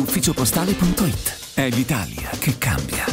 ufficiopostale.it. È l'Italia che cambia.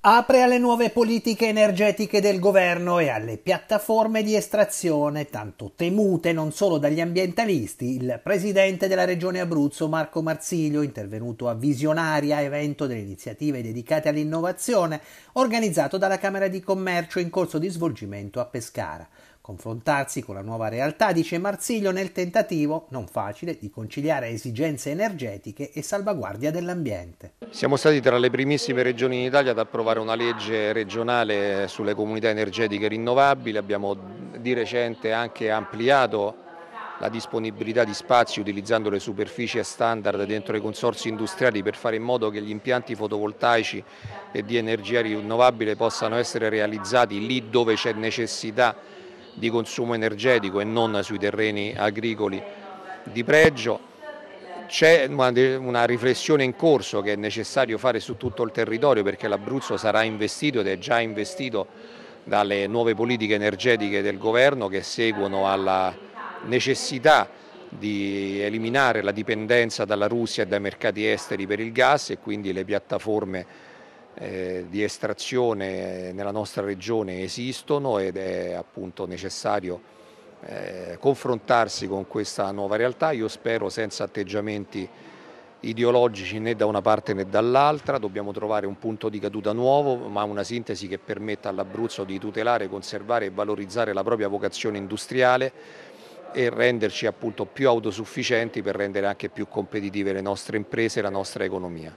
Apre alle nuove politiche energetiche del governo e alle piattaforme di estrazione, tanto temute non solo dagli ambientalisti, il presidente della regione Abruzzo Marco Marsiglio, intervenuto a visionaria evento delle iniziative dedicate all'innovazione, organizzato dalla Camera di Commercio in corso di svolgimento a Pescara confrontarsi con la nuova realtà, dice Marsiglio, nel tentativo, non facile, di conciliare esigenze energetiche e salvaguardia dell'ambiente. Siamo stati tra le primissime regioni in Italia ad approvare una legge regionale sulle comunità energetiche rinnovabili, abbiamo di recente anche ampliato la disponibilità di spazi utilizzando le superfici standard dentro i consorsi industriali per fare in modo che gli impianti fotovoltaici e di energia rinnovabile possano essere realizzati lì dove c'è necessità di consumo energetico e non sui terreni agricoli di pregio. C'è una, riflessione in corso che è necessario fare su tutto il territorio perché l'Abruzzo sarà investito ed è già investito dalle nuove politiche energetiche del governo che seguono alla necessità di eliminare la dipendenza dalla Russia e dai mercati esteri per il gas e quindi le piattaforme eh, di estrazione eh, nella nostra regione esistono ed è appunto necessario eh, confrontarsi con questa nuova realtà, io spero senza atteggiamenti ideologici né da una parte né dall'altra, dobbiamo trovare un punto di caduta nuovo, ma una sintesi che permetta all'Abruzzo di tutelare, conservare e valorizzare la propria vocazione industriale e renderci appunto più autosufficienti per rendere anche più competitive le nostre imprese e la nostra economia.